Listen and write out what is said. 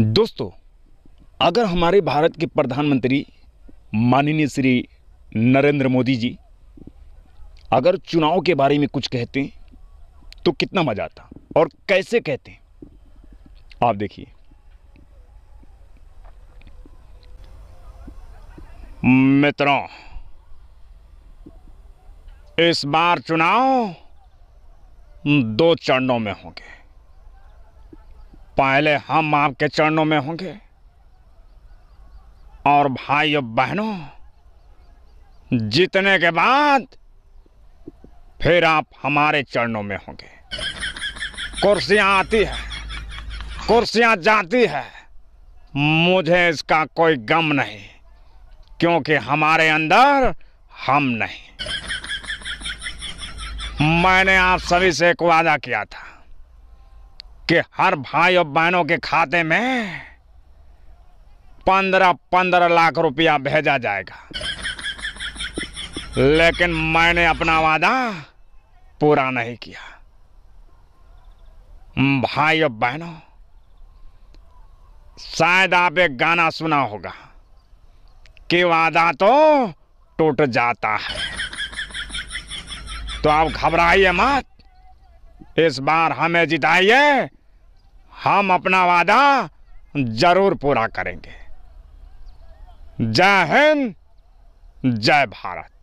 दोस्तों अगर हमारे भारत के प्रधानमंत्री माननीय श्री नरेंद्र मोदी जी अगर चुनाव के बारे में कुछ कहते तो कितना मज़ा आता और कैसे कहते आप देखिए मित्रों इस बार चुनाव दो चरणों में होंगे पहले हम आपके चरणों में होंगे और भाई और बहनों जीतने के बाद फिर आप हमारे चरणों में होंगे कुर्सियां आती है कुर्सियां जाती है मुझे इसका कोई गम नहीं क्योंकि हमारे अंदर हम नहीं मैंने आप सभी से एक वादा किया था कि हर भाई और बहनों के खाते में पंद्रह पंद्रह लाख रुपया भेजा जाएगा लेकिन मैंने अपना वादा पूरा नहीं किया भाई और बहनों शायद आप एक गाना सुना होगा कि वादा तो टूट जाता है तो आप घबराइए मत इस बार हमें जिताइए हम अपना वादा जरूर पूरा करेंगे जय हिंद जय भारत